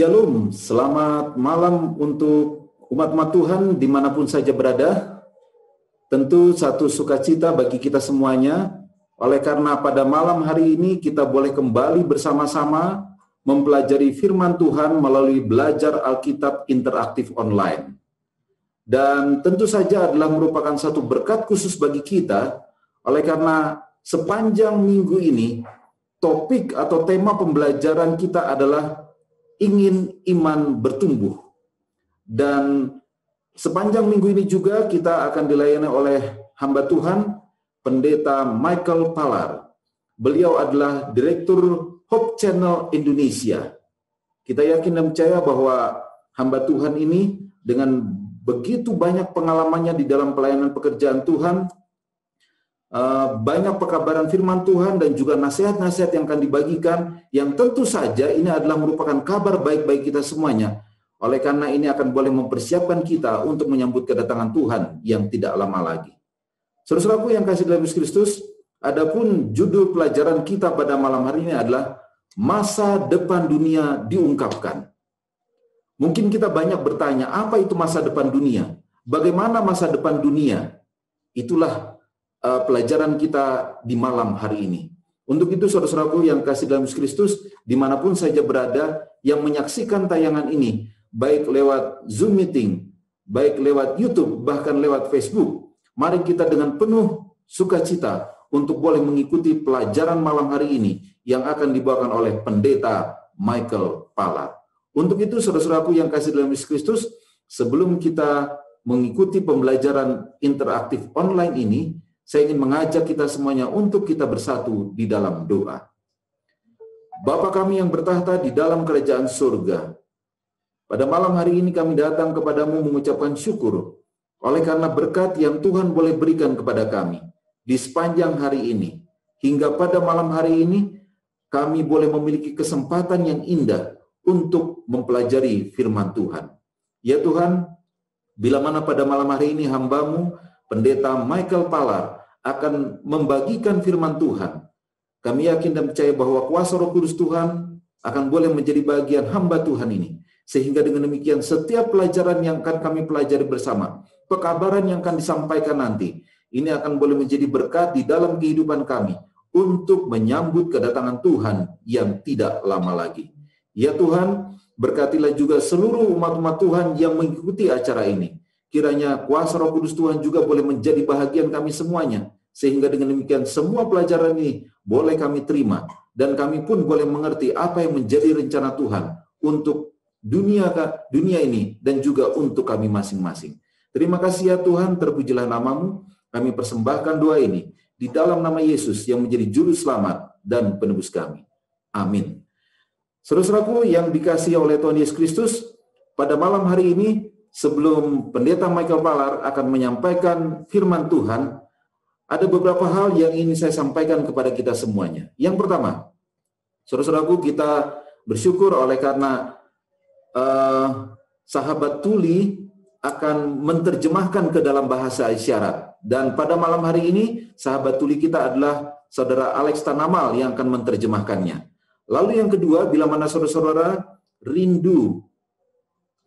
Shalom, selamat malam untuk umat-umat Tuhan dimanapun saja berada. Tentu satu sukacita bagi kita semuanya, oleh karena pada malam hari ini kita boleh kembali bersama-sama mempelajari firman Tuhan melalui belajar Alkitab interaktif online. Dan tentu saja adalah merupakan satu berkat khusus bagi kita, oleh karena sepanjang minggu ini, topik atau tema pembelajaran kita adalah ingin iman bertumbuh. Dan sepanjang minggu ini juga kita akan dilayani oleh hamba Tuhan, Pendeta Michael Palar. Beliau adalah Direktur Hope Channel Indonesia. Kita yakin dan percaya bahwa hamba Tuhan ini dengan begitu banyak pengalamannya di dalam pelayanan pekerjaan Tuhan, Eh, banyak pekabaran firman Tuhan dan juga nasihat-nasihat yang akan dibagikan yang tentu saja ini adalah merupakan kabar baik baik kita semuanya. Oleh karena ini akan boleh mempersiapkan kita untuk menyambut kedatangan Tuhan yang tidak lama lagi. Saudaraku yang kasih dalam Yesus Kristus, adapun judul pelajaran kita pada malam hari ini adalah masa depan dunia diungkapkan. Mungkin kita banyak bertanya, apa itu masa depan dunia? Bagaimana masa depan dunia? Itulah Eh, pelajaran kita di malam hari ini. Untuk itu saudara-saudaraku yang kasih dalam Kristus, dimanapun saja berada, yang menyaksikan tayangan ini, baik lewat Zoom meeting, baik lewat YouTube, bahkan lewat Facebook, mari kita dengan penuh sukacita untuk boleh mengikuti pelajaran malam hari ini yang akan dibawakan oleh pendeta Michael Pala. Untuk itu, saudara-saudaraku yang kasih dalam Yesus Kristus, sebelum kita mengikuti pembelajaran interaktif online ini, saya ingin mengajak kita semuanya untuk kita bersatu di dalam doa. Bapa kami yang bertahta di dalam kerajaan surga, pada malam hari ini kami datang kepadamu mengucapkan syukur oleh karena berkat yang Tuhan boleh berikan kepada kami di sepanjang hari ini. Hingga pada malam hari ini, kami boleh memiliki kesempatan yang indah untuk mempelajari firman Tuhan. Ya Tuhan, bila mana pada malam hari ini hambamu, pendeta Michael Palar, akan membagikan firman Tuhan. Kami yakin dan percaya bahwa kuasa Roh Kudus Tuhan akan boleh menjadi bagian hamba Tuhan ini. Sehingga dengan demikian setiap pelajaran yang akan kami pelajari bersama, pekabaran yang akan disampaikan nanti, ini akan boleh menjadi berkat di dalam kehidupan kami untuk menyambut kedatangan Tuhan yang tidak lama lagi. Ya Tuhan, berkatilah juga seluruh umat-umat Tuhan yang mengikuti acara ini Kiranya kuasa roh kudus Tuhan juga boleh menjadi bahagian kami semuanya. Sehingga dengan demikian semua pelajaran ini boleh kami terima. Dan kami pun boleh mengerti apa yang menjadi rencana Tuhan untuk dunia dunia ini dan juga untuk kami masing-masing. Terima kasih ya Tuhan, terpujilah namamu. Kami persembahkan doa ini di dalam nama Yesus yang menjadi juru selamat dan penebus kami. Amin. Saudaraku yang dikasih oleh Tuhan Yesus Kristus, pada malam hari ini sebelum pendeta Michael Palar akan menyampaikan firman Tuhan, ada beberapa hal yang ingin saya sampaikan kepada kita semuanya. Yang pertama, saudara-saudaraku kita bersyukur oleh karena uh, sahabat tuli akan menterjemahkan ke dalam bahasa isyarat. Dan pada malam hari ini, sahabat tuli kita adalah saudara Alex Tanamal yang akan menterjemahkannya. Lalu yang kedua, bila mana saudara-saudara rindu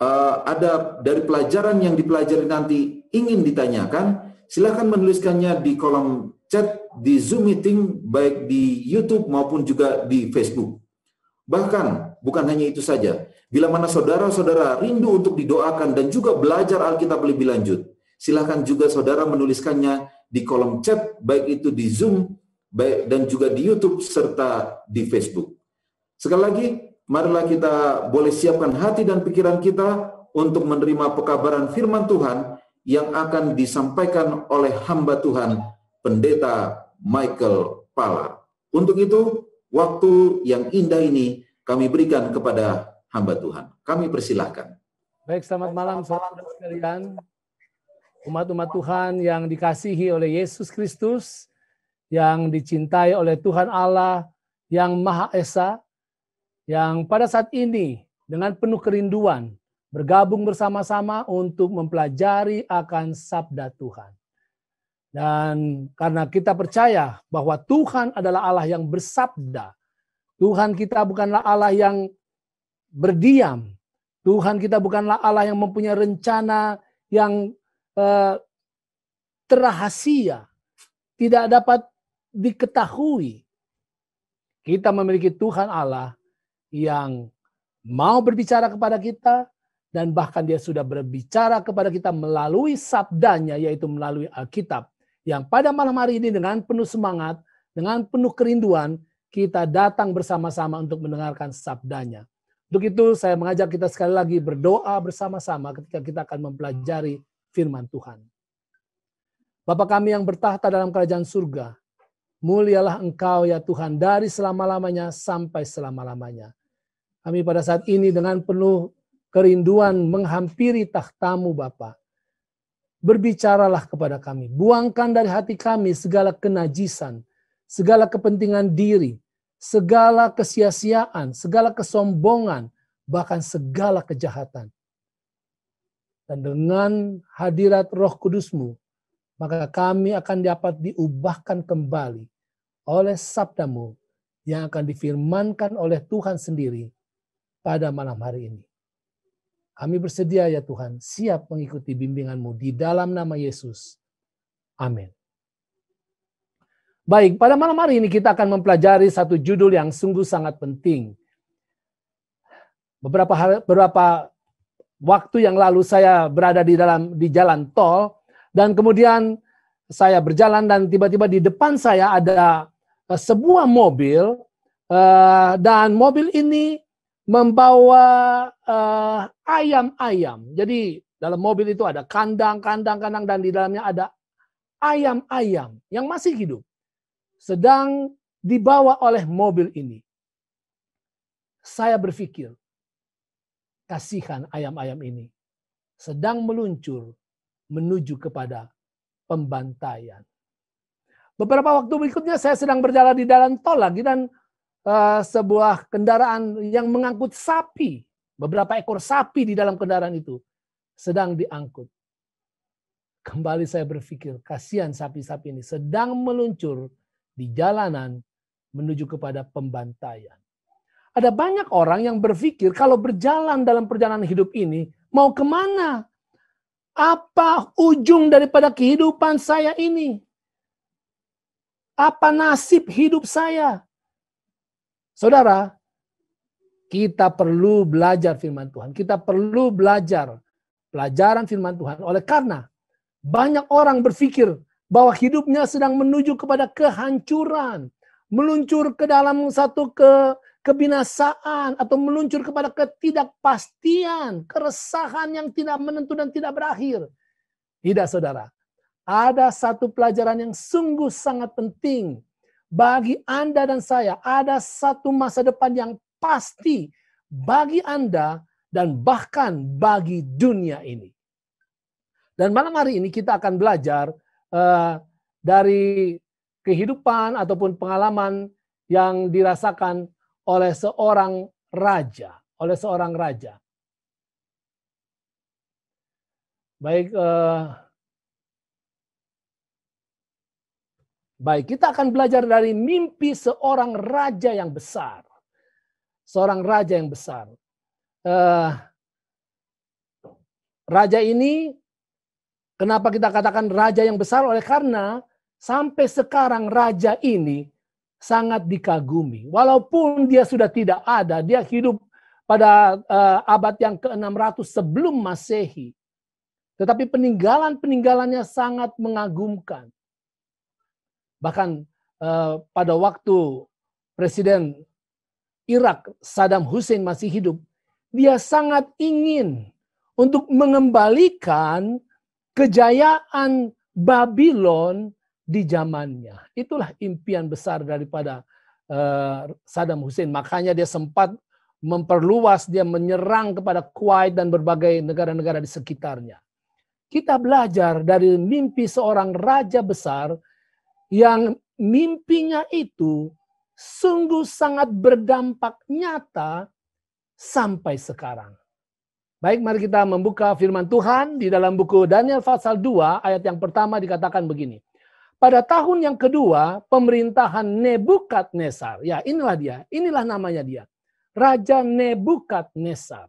Eh, ada dari pelajaran yang dipelajari nanti ingin ditanyakan, silahkan menuliskannya di kolom chat di Zoom meeting baik di YouTube maupun juga di Facebook. Bahkan bukan hanya itu saja, bila mana saudara-saudara rindu untuk didoakan dan juga belajar Alkitab lebih lanjut, silahkan juga saudara menuliskannya di kolom chat baik itu di Zoom baik dan juga di YouTube serta di Facebook. Sekali lagi, marilah kita boleh siapkan hati dan pikiran kita untuk menerima pekabaran firman Tuhan yang akan disampaikan oleh hamba Tuhan, Pendeta Michael Pala. Untuk itu, waktu yang indah ini kami berikan kepada hamba Tuhan. Kami persilahkan. Baik, selamat malam malam sekalian. Umat-umat Tuhan yang dikasihi oleh Yesus Kristus, yang dicintai oleh Tuhan Allah, yang Maha Esa, yang pada saat ini dengan penuh kerinduan bergabung bersama-sama untuk mempelajari akan sabda Tuhan. Dan karena kita percaya bahwa Tuhan adalah Allah yang bersabda, Tuhan kita bukanlah Allah yang berdiam, Tuhan kita bukanlah Allah yang mempunyai rencana yang eh, terahasia, tidak dapat diketahui. Kita memiliki Tuhan Allah yang mau berbicara kepada kita dan bahkan dia sudah berbicara kepada kita melalui sabdanya yaitu melalui Alkitab yang pada malam hari ini dengan penuh semangat, dengan penuh kerinduan kita datang bersama-sama untuk mendengarkan sabdanya. Untuk itu saya mengajak kita sekali lagi berdoa bersama-sama ketika kita akan mempelajari firman Tuhan. Bapa kami yang bertahta dalam kerajaan surga, mulialah engkau ya Tuhan dari selama-lamanya sampai selama-lamanya. Kami pada saat ini dengan penuh kerinduan menghampiri takhtamu Bapa. Berbicaralah kepada kami. Buangkan dari hati kami segala kenajisan, segala kepentingan diri, segala kesia-siaan, segala kesombongan, bahkan segala kejahatan. Dan dengan hadirat roh kudusmu, maka kami akan dapat diubahkan kembali oleh sabdamu yang akan difirmankan oleh Tuhan sendiri pada malam hari ini. Kami bersedia ya Tuhan, siap mengikuti bimbinganMu di dalam nama Yesus. Amin. Baik, pada malam hari ini kita akan mempelajari satu judul yang sungguh sangat penting. Beberapa hari, beberapa waktu yang lalu saya berada di dalam di jalan tol dan kemudian saya berjalan dan tiba-tiba di depan saya ada eh, sebuah mobil eh, dan mobil ini membawa eh, ayam-ayam. Uh, Jadi dalam mobil itu ada kandang, kandang, kandang dan di dalamnya ada ayam-ayam yang masih hidup sedang dibawa oleh mobil ini. Saya berpikir, kasihan ayam-ayam ini sedang meluncur menuju kepada pembantaian. Beberapa waktu berikutnya saya sedang berjalan di dalam tol lagi dan Eh, sebuah kendaraan yang mengangkut sapi, beberapa ekor sapi di dalam kendaraan itu sedang diangkut. Kembali saya berpikir, kasihan sapi-sapi ini sedang meluncur di jalanan menuju kepada pembantaian. Ada banyak orang yang berpikir kalau berjalan dalam perjalanan hidup ini, mau kemana? Apa ujung daripada kehidupan saya ini? Apa nasib hidup saya? Saudara, kita perlu belajar firman Tuhan. Kita perlu belajar pelajaran firman Tuhan. Oleh karena banyak orang berpikir bahwa hidupnya sedang menuju kepada kehancuran, meluncur ke dalam satu ke kebinasaan atau meluncur kepada ketidakpastian, keresahan yang tidak menentu dan tidak berakhir. Tidak, Saudara. Ada satu pelajaran yang sungguh sangat penting bagi Anda dan saya ada satu masa depan yang pasti bagi Anda dan bahkan bagi dunia ini. Dan malam hari ini kita akan belajar uh, dari kehidupan ataupun pengalaman yang dirasakan oleh seorang raja, oleh seorang raja. Baik, uh, Baik, kita akan belajar dari mimpi seorang raja yang besar. Seorang raja yang besar. Uh, raja ini, kenapa kita katakan raja yang besar? Oleh karena sampai sekarang raja ini sangat dikagumi. Walaupun dia sudah tidak ada, dia hidup pada uh, abad yang ke-600 sebelum Masehi. Tetapi peninggalan-peninggalannya sangat mengagumkan. Bahkan eh, pada waktu Presiden Irak Saddam Hussein masih hidup, dia sangat ingin untuk mengembalikan kejayaan Babylon di zamannya. Itulah impian besar daripada eh, Saddam Hussein. Makanya dia sempat memperluas, dia menyerang kepada Kuwait dan berbagai negara-negara di sekitarnya. Kita belajar dari mimpi seorang raja besar yang mimpinya itu sungguh sangat berdampak nyata sampai sekarang. Baik, mari kita membuka firman Tuhan di dalam buku Daniel pasal 2 ayat yang pertama dikatakan begini. Pada tahun yang kedua, pemerintahan Nebukadnezar. Ya, inilah dia. Inilah namanya dia. Raja Nebukadnezar.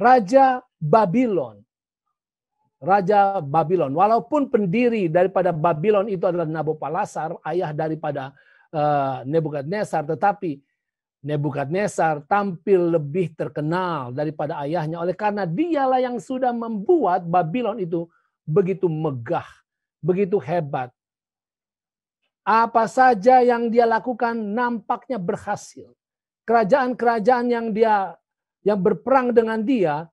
Raja Babylon raja Babylon. Walaupun pendiri daripada Babylon itu adalah Nabopolassar, ayah daripada uh, Nebukadnezar, tetapi Nebukadnezar tampil lebih terkenal daripada ayahnya oleh karena dialah yang sudah membuat Babylon itu begitu megah, begitu hebat. Apa saja yang dia lakukan nampaknya berhasil. Kerajaan-kerajaan yang dia yang berperang dengan dia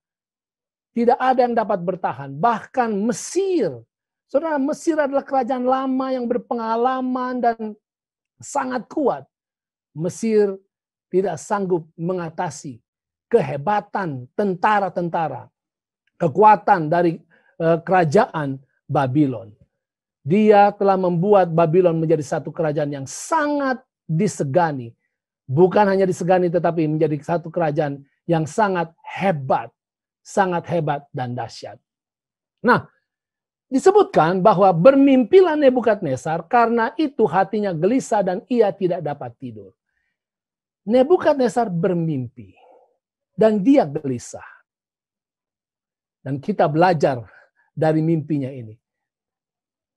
tidak ada yang dapat bertahan. Bahkan Mesir. Saudara, Mesir adalah kerajaan lama yang berpengalaman dan sangat kuat. Mesir tidak sanggup mengatasi kehebatan tentara-tentara, kekuatan dari eh, kerajaan Babylon. Dia telah membuat Babylon menjadi satu kerajaan yang sangat disegani. Bukan hanya disegani tetapi menjadi satu kerajaan yang sangat hebat sangat hebat dan dahsyat. Nah, disebutkan bahwa bermimpilah Nebukadnezar karena itu hatinya gelisah dan ia tidak dapat tidur. Nebukadnezar bermimpi dan dia gelisah. Dan kita belajar dari mimpinya ini.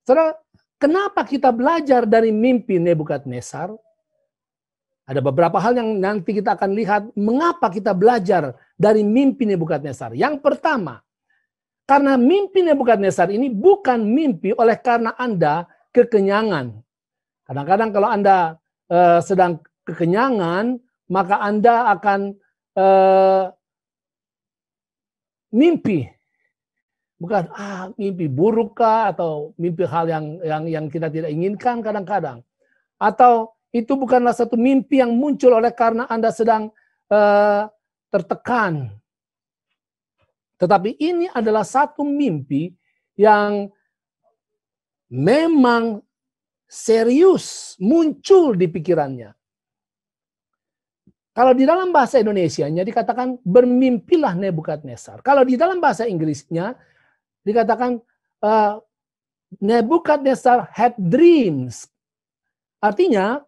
Saudara, kenapa kita belajar dari mimpi Nebukadnezar? Ada beberapa hal yang nanti kita akan lihat mengapa kita belajar dari mimpi Nebukadnezar. Yang pertama, karena mimpi Nebukadnezar ini bukan mimpi oleh karena Anda kekenyangan. Kadang-kadang kalau Anda eh, sedang kekenyangan, maka Anda akan eh, mimpi bukan ah mimpi buruk kah atau mimpi hal yang yang yang kita tidak inginkan kadang-kadang atau itu bukanlah satu mimpi yang muncul oleh karena Anda sedang eh, tertekan. Tetapi ini adalah satu mimpi yang memang serius muncul di pikirannya. Kalau di dalam bahasa Indonesianya dikatakan bermimpilah Nebukadnezar. Kalau di dalam bahasa Inggrisnya dikatakan uh, eh, Nebukadnezar had dreams. Artinya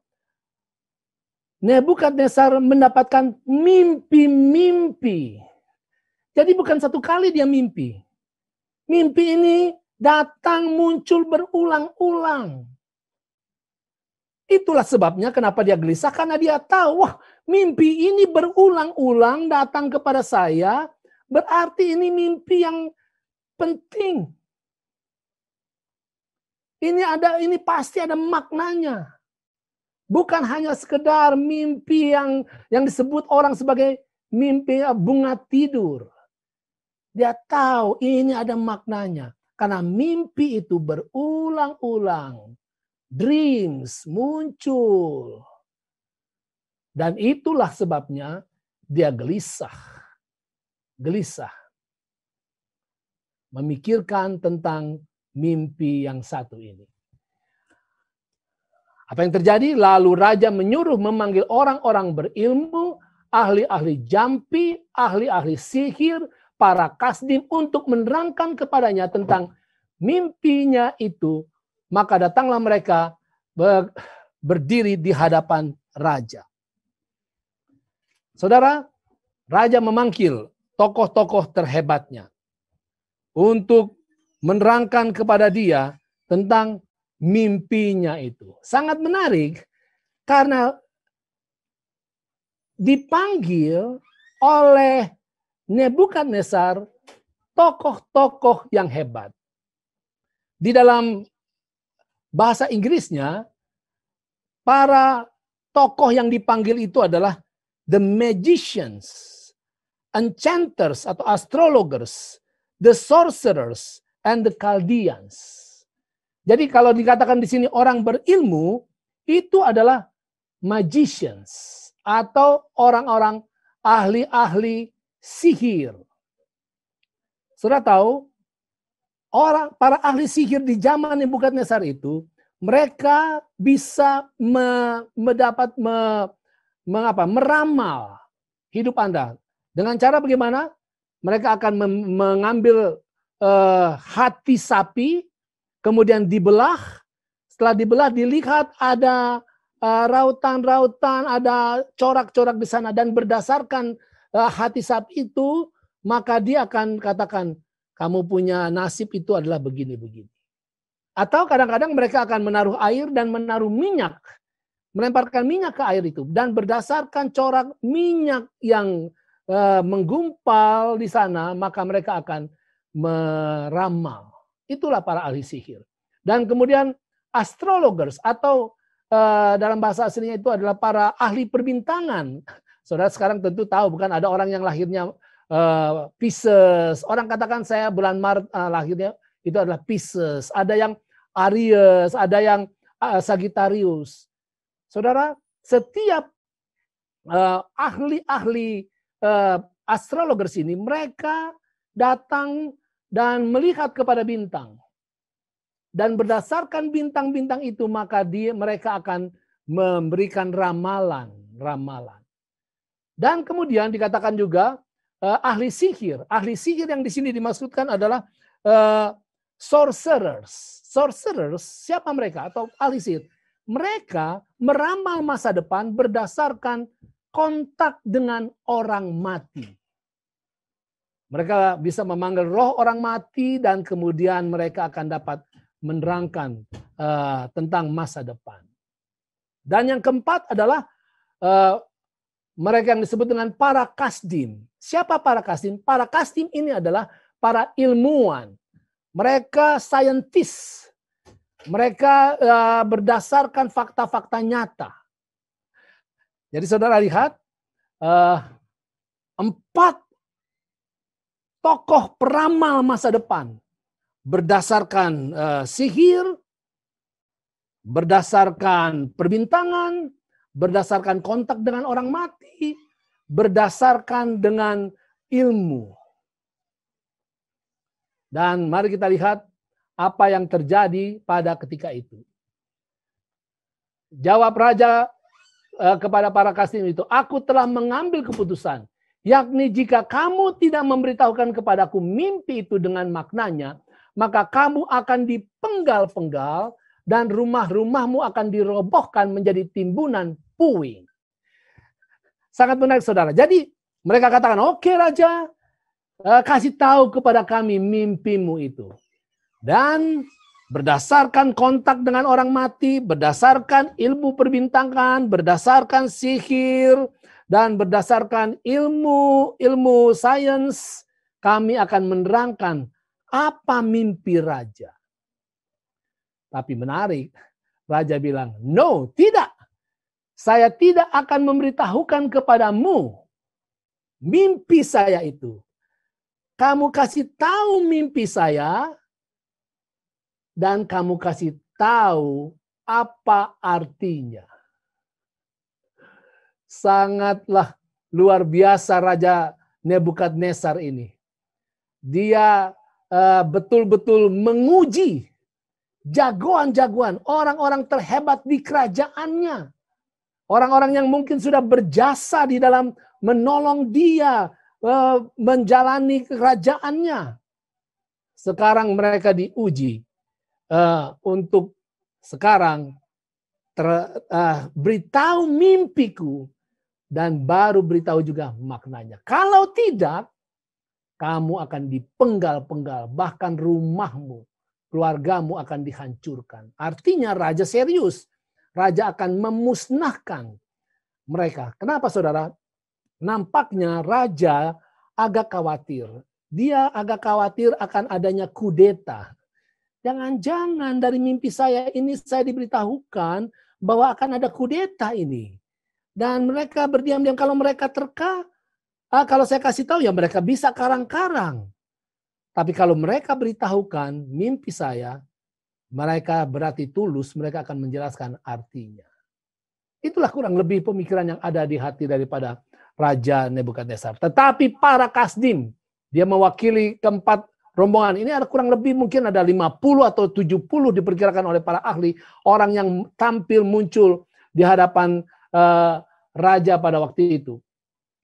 Nebukadnezar mendapatkan mimpi-mimpi. Jadi bukan satu kali dia mimpi. Mimpi ini datang muncul berulang-ulang. Itulah sebabnya kenapa dia gelisah karena dia tahu wah mimpi ini berulang-ulang datang kepada saya berarti ini mimpi yang penting. Ini ada ini pasti ada maknanya. Bukan hanya sekedar mimpi yang yang disebut orang sebagai mimpi bunga tidur. Dia tahu ini ada maknanya. Karena mimpi itu berulang-ulang. Dreams muncul. Dan itulah sebabnya dia gelisah. Gelisah. Memikirkan tentang mimpi yang satu ini. Apa yang terjadi? Lalu raja menyuruh memanggil orang-orang berilmu, ahli-ahli jampi, ahli-ahli sihir, para kasdim untuk menerangkan kepadanya tentang mimpinya itu. Maka datanglah mereka berdiri di hadapan raja. Saudara, raja memanggil tokoh-tokoh terhebatnya untuk menerangkan kepada dia tentang mimpinya itu. Sangat menarik karena dipanggil oleh Nebukadnezar tokoh-tokoh yang hebat. Di dalam bahasa Inggrisnya, para tokoh yang dipanggil itu adalah the magicians, enchanters atau astrologers, the sorcerers, and the Chaldeans. Jadi kalau dikatakan di sini orang berilmu, itu adalah magicians atau orang-orang ahli-ahli sihir. Sudah tahu orang para ahli sihir di zaman Nebukadnezar itu mereka bisa me, mendapat me, mengapa meramal hidup Anda. Dengan cara bagaimana? Mereka akan mengambil uh, hati sapi kemudian dibelah. Setelah dibelah dilihat ada eh, rautan-rautan, ada corak-corak di sana dan berdasarkan eh, hati sapi itu maka dia akan katakan kamu punya nasib itu adalah begini-begini. Atau kadang-kadang mereka akan menaruh air dan menaruh minyak, melemparkan minyak ke air itu dan berdasarkan corak minyak yang e, menggumpal di sana maka mereka akan meramal. Itulah para ahli sihir. Dan kemudian astrologers atau uh, dalam bahasa aslinya itu adalah para ahli perbintangan. Saudara sekarang tentu tahu bukan ada orang yang lahirnya uh, Pisces. Orang katakan saya bulan Maret uh, lahirnya itu adalah Pisces. Ada yang Aries, ada yang uh, Sagittarius. Saudara, setiap ahli ahli-ahli uh, astrologers ini mereka datang dan melihat kepada bintang. Dan berdasarkan bintang-bintang itu maka dia mereka akan memberikan ramalan, ramalan. Dan kemudian dikatakan juga eh, ahli sihir. Ahli sihir yang di sini dimaksudkan adalah eh, sorcerers. Sorcerers siapa mereka atau ahli sihir? Mereka meramal masa depan berdasarkan kontak dengan orang mati. Mereka bisa memanggil roh orang mati dan kemudian mereka akan dapat menerangkan uh, tentang masa depan. Dan yang keempat adalah uh, mereka yang disebut dengan para kasdim. Siapa para kasdim? Para kasdim ini adalah para ilmuwan. Mereka saintis. Mereka uh, berdasarkan fakta-fakta nyata. Jadi saudara lihat, uh, empat tokoh peramal masa depan berdasarkan uh, sihir, berdasarkan perbintangan, berdasarkan kontak dengan orang mati, berdasarkan dengan ilmu. Dan mari kita lihat apa yang terjadi pada ketika itu. Jawab raja eh, kepada para kastim itu, "Aku telah mengambil keputusan yakni jika kamu tidak memberitahukan kepadaku mimpi itu dengan maknanya, maka kamu akan dipenggal-penggal dan rumah-rumahmu akan dirobohkan menjadi timbunan puing. Sangat menarik saudara. Jadi mereka katakan, oke okay, raja, eh, kasih tahu kepada kami mimpimu itu. Dan berdasarkan kontak dengan orang mati, berdasarkan ilmu perbintangan, berdasarkan sihir, dan berdasarkan ilmu-ilmu sains, kami akan menerangkan apa mimpi raja. Tapi menarik, raja bilang, "No, tidak. Saya tidak akan memberitahukan kepadamu mimpi saya itu. Kamu kasih tahu mimpi saya dan kamu kasih tahu apa artinya." sangatlah luar biasa Raja Nebukadnezar ini. Dia eh, betul-betul uh, menguji jagoan-jagoan, orang-orang terhebat di kerajaannya. Orang-orang yang mungkin sudah berjasa di dalam menolong dia uh, menjalani kerajaannya. Sekarang mereka diuji uh, untuk sekarang ter, uh, beritahu mimpiku dan baru beritahu juga maknanya. Kalau tidak, kamu akan dipenggal-penggal, bahkan rumahmu, keluargamu akan dihancurkan. Artinya raja serius, raja akan memusnahkan mereka. Kenapa saudara? Nampaknya raja agak khawatir. Dia agak khawatir akan adanya kudeta. Jangan-jangan dari mimpi saya ini saya diberitahukan bahwa akan ada kudeta ini. Dan mereka berdiam-diam. Kalau mereka terka, ah, kalau saya kasih tahu ya mereka bisa karang-karang. Tapi kalau mereka beritahukan mimpi saya, mereka berarti tulus, mereka akan menjelaskan artinya. Itulah kurang lebih pemikiran yang ada di hati daripada Raja Nebukadnezar. Tetapi para kasdim, dia mewakili keempat rombongan ini ada kurang lebih mungkin ada 50 atau 70 diperkirakan oleh para ahli orang yang tampil muncul di hadapan Eh, raja pada waktu itu.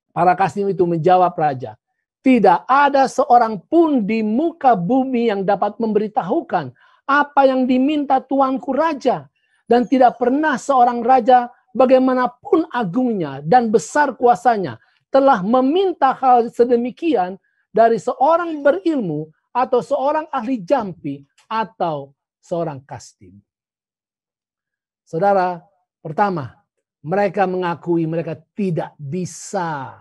Para kasim itu menjawab raja, tidak ada seorang pun di muka bumi yang dapat memberitahukan apa yang diminta tuanku raja. Dan tidak pernah seorang raja bagaimanapun agungnya dan besar kuasanya telah meminta hal sedemikian dari seorang berilmu atau seorang ahli jampi atau seorang kastim. Saudara, pertama, mereka mengakui mereka tidak bisa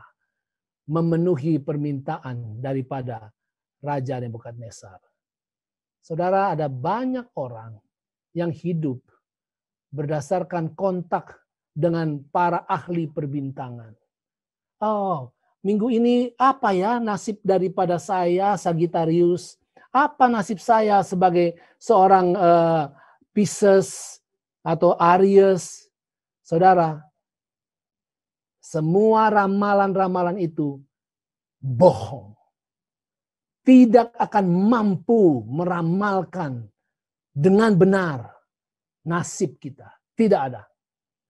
memenuhi permintaan daripada Raja Nebukadnezar. Saudara, ada banyak orang yang hidup berdasarkan kontak dengan para ahli perbintangan. Oh, minggu ini apa ya nasib daripada saya Sagittarius? Apa nasib saya sebagai seorang uh, Pisces atau Aries? Saudara, semua ramalan-ramalan itu bohong. Tidak akan mampu meramalkan dengan benar nasib kita. Tidak ada.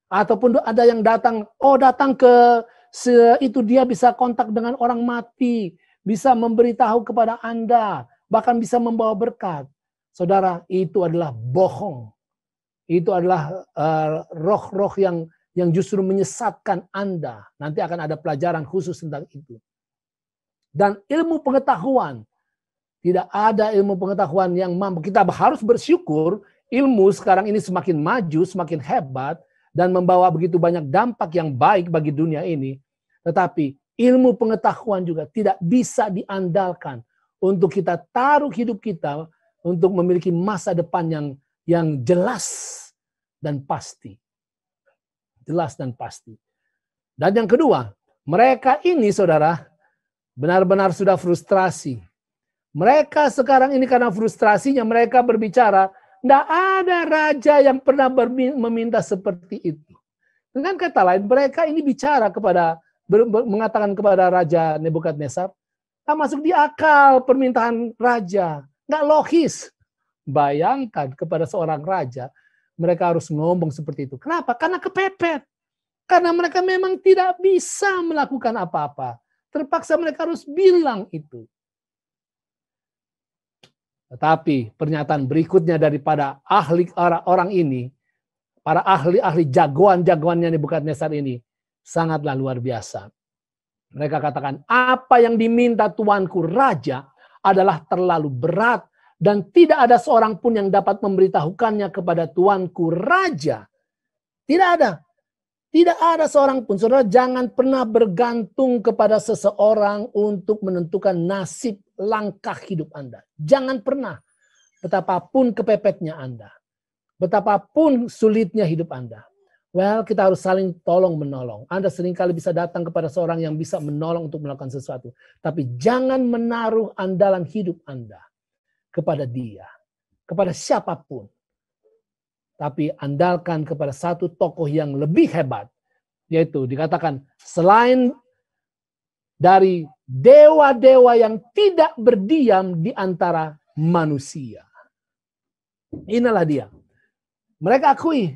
Ataupun ada yang datang, oh datang ke itu dia bisa kontak dengan orang mati, bisa memberitahu kepada Anda, bahkan bisa membawa berkat. Saudara, itu adalah bohong itu adalah eh, roh-roh yang yang justru menyesatkan Anda. Nanti akan ada pelajaran khusus tentang itu. Dan ilmu pengetahuan. Tidak ada ilmu pengetahuan yang mampu. Kita harus bersyukur ilmu sekarang ini semakin maju, semakin hebat, dan membawa begitu banyak dampak yang baik bagi dunia ini. Tetapi ilmu pengetahuan juga tidak bisa diandalkan untuk kita taruh hidup kita untuk memiliki masa depan yang yang jelas dan pasti. Jelas dan pasti. Dan yang kedua, mereka ini saudara benar-benar sudah frustrasi. Mereka sekarang ini karena frustrasinya mereka berbicara, tidak ada raja yang pernah meminta seperti itu. Dengan kata lain, mereka ini bicara kepada mengatakan kepada raja Nebukadnezar, tak masuk di akal permintaan raja, nggak logis. Bayangkan kepada seorang raja mereka harus ngomong seperti itu. Kenapa? Karena kepepet. Karena mereka memang tidak bisa melakukan apa-apa. Terpaksa mereka harus bilang itu. Tetapi pernyataan berikutnya daripada ahli orang ini, para ahli-ahli jagoan-jagoannya Nesar ini, sangatlah luar biasa. Mereka katakan, apa yang diminta tuanku raja adalah terlalu berat dan tidak ada seorang pun yang dapat memberitahukannya kepada tuanku raja. Tidak ada. Tidak ada seorang pun. Saudara jangan pernah bergantung kepada seseorang untuk menentukan nasib langkah hidup Anda. Jangan pernah. Betapapun kepepetnya Anda. Betapapun sulitnya hidup Anda. Well, kita harus saling tolong menolong. Anda seringkali bisa datang kepada seorang yang bisa menolong untuk melakukan sesuatu. Tapi jangan menaruh andalan hidup Anda kepada dia, kepada siapapun. Tapi andalkan kepada satu tokoh yang lebih hebat, yaitu dikatakan selain dari dewa-dewa yang tidak berdiam di antara manusia. Inilah dia. Mereka akui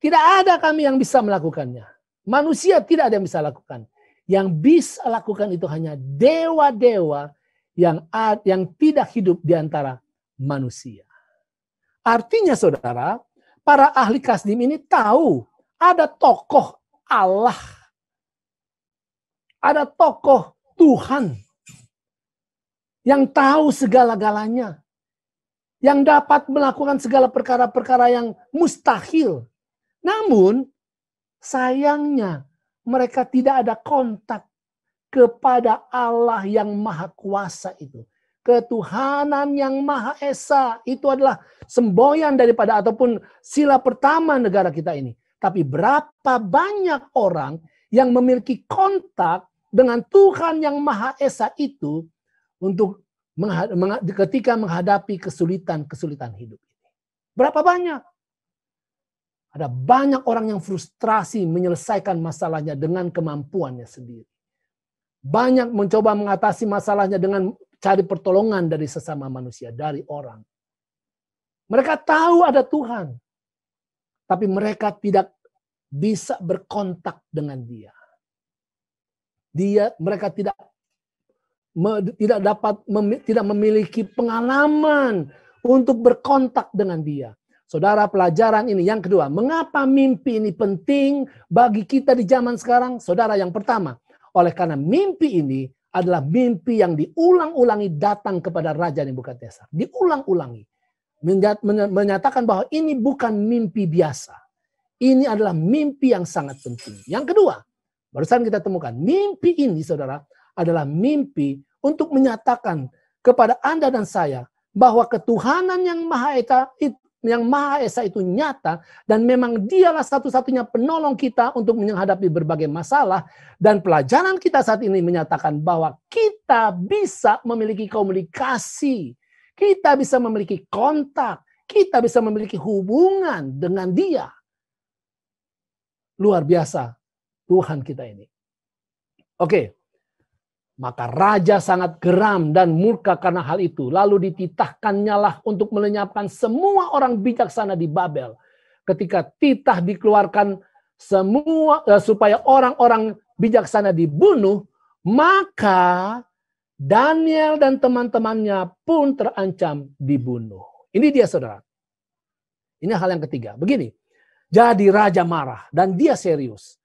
tidak ada kami yang bisa melakukannya. Manusia tidak ada yang bisa lakukan. Yang bisa lakukan itu hanya dewa-dewa yang yang tidak hidup di antara manusia. Artinya saudara, para ahli kasdim ini tahu ada tokoh Allah. Ada tokoh Tuhan yang tahu segala-galanya. Yang dapat melakukan segala perkara-perkara yang mustahil. Namun, sayangnya mereka tidak ada kontak kepada Allah yang Maha Kuasa itu. Ketuhanan yang Maha Esa itu adalah semboyan daripada ataupun sila pertama negara kita ini. Tapi berapa banyak orang yang memiliki kontak dengan Tuhan yang Maha Esa itu untuk ketika menghadapi kesulitan-kesulitan hidup ini. Berapa banyak? Ada banyak orang yang frustrasi menyelesaikan masalahnya dengan kemampuannya sendiri banyak mencoba mengatasi masalahnya dengan cari pertolongan dari sesama manusia, dari orang. Mereka tahu ada Tuhan, tapi mereka tidak bisa berkontak dengan Dia. Dia mereka tidak me, tidak dapat mem, tidak memiliki pengalaman untuk berkontak dengan Dia. Saudara, pelajaran ini yang kedua, mengapa mimpi ini penting bagi kita di zaman sekarang? Saudara, yang pertama, oleh karena mimpi ini adalah mimpi yang diulang-ulangi datang kepada Raja Nebukadnezar. Diulang-ulangi. Menyatakan bahwa ini bukan mimpi biasa. Ini adalah mimpi yang sangat penting. Yang kedua, barusan kita temukan. Mimpi ini, saudara, adalah mimpi untuk menyatakan kepada Anda dan saya bahwa ketuhanan yang Maha Esa itu yang Maha Esa itu nyata dan memang dialah satu-satunya penolong kita untuk menghadapi berbagai masalah dan pelajaran kita saat ini menyatakan bahwa kita bisa memiliki komunikasi, kita bisa memiliki kontak, kita bisa memiliki hubungan dengan dia. Luar biasa Tuhan kita ini. Oke. Maka raja sangat geram dan murka karena hal itu. Lalu dititahkannya lah untuk melenyapkan semua orang bijaksana di Babel. Ketika titah dikeluarkan semua eh, supaya orang-orang bijaksana dibunuh, maka Daniel dan teman-temannya pun terancam dibunuh. Ini dia saudara. Ini hal yang ketiga. Begini, jadi raja marah dan dia serius.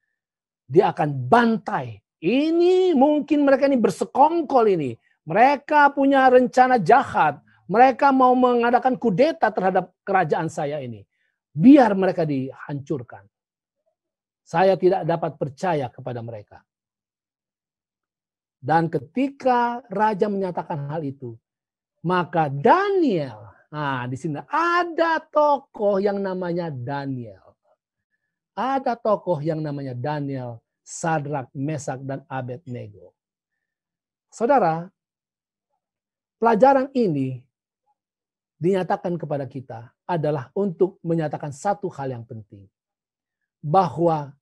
Dia akan bantai ini mungkin mereka ini bersekongkol ini. Mereka punya rencana jahat. Mereka mau mengadakan kudeta terhadap kerajaan saya ini. Biar mereka dihancurkan. Saya tidak dapat percaya kepada mereka. Dan ketika raja menyatakan hal itu, maka Daniel, nah di sini ada tokoh yang namanya Daniel. Ada tokoh yang namanya Daniel Sadrak, Mesak, dan Abednego. Saudara, pelajaran ini dinyatakan kepada kita adalah untuk menyatakan satu hal yang penting. Bahwa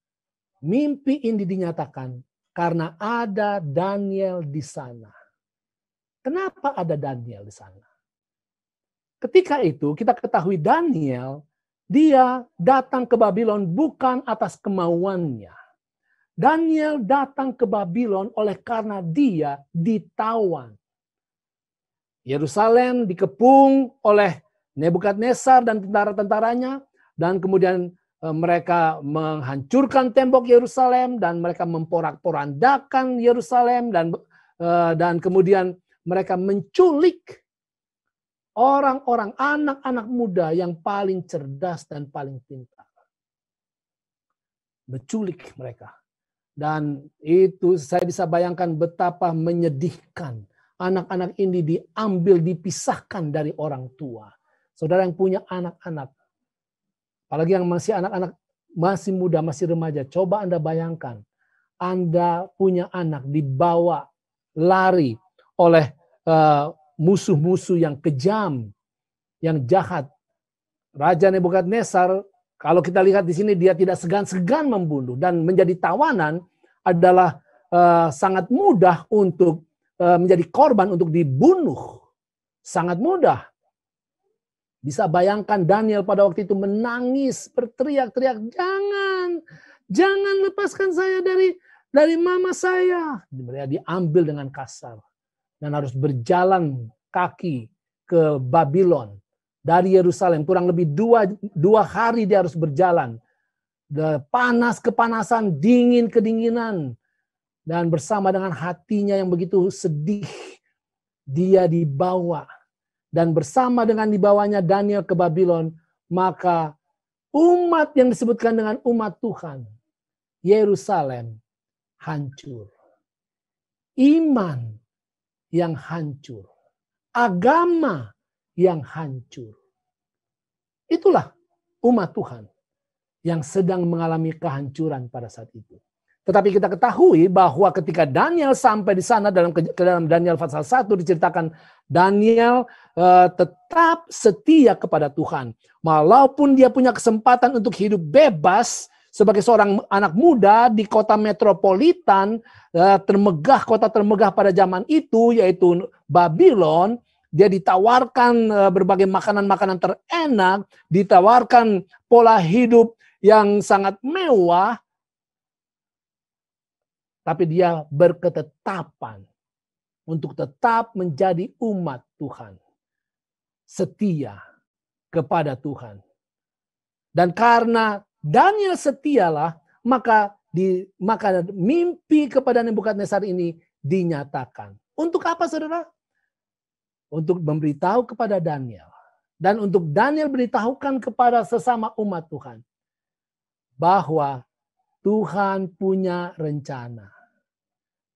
mimpi ini dinyatakan karena ada Daniel di sana. Kenapa ada Daniel di sana? Ketika itu kita ketahui Daniel, dia datang ke Babylon bukan atas kemauannya. Daniel datang ke Babylon oleh karena dia ditawan. Yerusalem dikepung oleh Nebukadnezar dan tentara-tentaranya dan kemudian eh, mereka menghancurkan tembok Yerusalem dan mereka memporak-porandakan Yerusalem dan eh, dan kemudian mereka menculik orang-orang anak-anak muda yang paling cerdas dan paling pintar. Menculik mereka dan itu saya bisa bayangkan betapa menyedihkan anak-anak ini diambil, dipisahkan dari orang tua. Saudara yang punya anak-anak, apalagi yang masih anak-anak, masih muda, masih remaja, coba Anda bayangkan. Anda punya anak dibawa lari oleh eh, musuh-musuh yang kejam, yang jahat. Raja Nebukadnezar kalau kita lihat di sini dia tidak segan-segan membunuh dan menjadi tawanan adalah uh, sangat mudah untuk uh, menjadi korban untuk dibunuh. Sangat mudah. Bisa bayangkan Daniel pada waktu itu menangis, berteriak-teriak, "Jangan! Jangan lepaskan saya dari dari mama saya." dia diambil dengan kasar dan harus berjalan kaki ke Babylon dari Yerusalem. Kurang lebih dua, dua hari dia harus berjalan. Panas kepanasan, dingin kedinginan. Dan bersama dengan hatinya yang begitu sedih, dia dibawa. Dan bersama dengan dibawanya Daniel ke Babylon, maka umat yang disebutkan dengan umat Tuhan, Yerusalem, hancur. Iman yang hancur. Agama yang hancur. Itulah umat Tuhan yang sedang mengalami kehancuran pada saat itu. Tetapi kita ketahui bahwa ketika Daniel sampai di sana dalam ke dalam Daniel pasal 1 diceritakan Daniel uh, tetap setia kepada Tuhan. Walaupun dia punya kesempatan untuk hidup bebas sebagai seorang anak muda di kota metropolitan uh, termegah kota termegah pada zaman itu yaitu Babylon, dia ditawarkan eh, berbagai makanan-makanan terenak, ditawarkan pola hidup yang sangat mewah, tapi dia berketetapan untuk tetap menjadi umat Tuhan, setia kepada Tuhan. Dan karena Daniel setialah, maka di maka mimpi kepada Nebukadnezar ini dinyatakan. Untuk apa saudara? untuk memberitahu kepada Daniel dan untuk Daniel beritahukan kepada sesama umat Tuhan bahwa Tuhan punya rencana.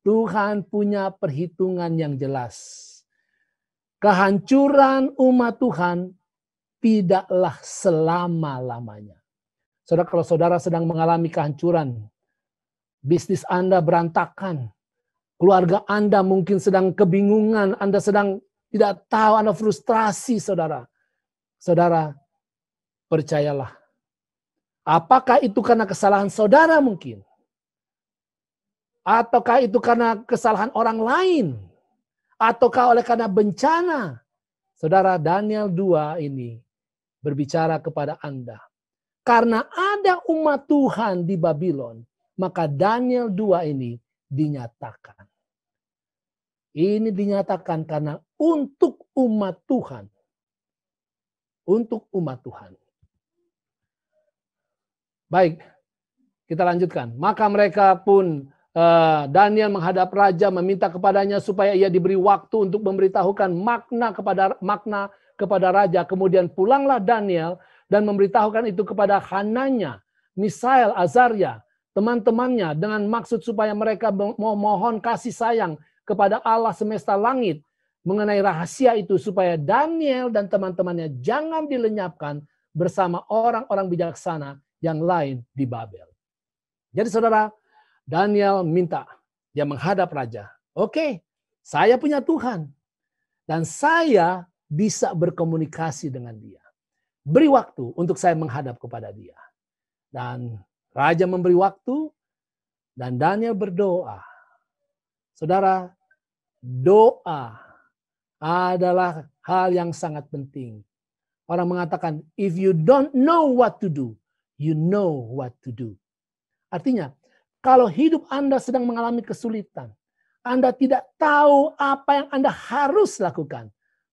Tuhan punya perhitungan yang jelas. Kehancuran umat Tuhan tidaklah selama-lamanya. Saudara, kalau saudara sedang mengalami kehancuran, bisnis Anda berantakan, keluarga Anda mungkin sedang kebingungan, Anda sedang tidak tahu, Anda frustrasi, saudara. Saudara, percayalah. Apakah itu karena kesalahan saudara mungkin? Ataukah itu karena kesalahan orang lain? Ataukah oleh karena bencana? Saudara Daniel 2 ini berbicara kepada Anda. Karena ada umat Tuhan di Babylon, maka Daniel 2 ini dinyatakan. Ini dinyatakan karena untuk umat Tuhan. Untuk umat Tuhan. Baik, kita lanjutkan. Maka mereka pun eh, Daniel menghadap raja meminta kepadanya supaya ia diberi waktu untuk memberitahukan makna kepada makna kepada raja. Kemudian pulanglah Daniel dan memberitahukan itu kepada Hananya, Misael, Azaria, teman-temannya dengan maksud supaya mereka memohon kasih sayang kepada Allah semesta langit mengenai rahasia itu supaya Daniel dan teman-temannya jangan dilenyapkan bersama orang-orang bijaksana yang lain di Babel. Jadi saudara, Daniel minta, dia menghadap raja. Oke, saya punya Tuhan. Dan saya bisa berkomunikasi dengan dia. Beri waktu untuk saya menghadap kepada dia. Dan raja memberi waktu, dan Daniel berdoa. Saudara, doa adalah hal yang sangat penting. Orang mengatakan, if you don't know what to do, you know what to do. Artinya, kalau hidup Anda sedang mengalami kesulitan, Anda tidak tahu apa yang Anda harus lakukan,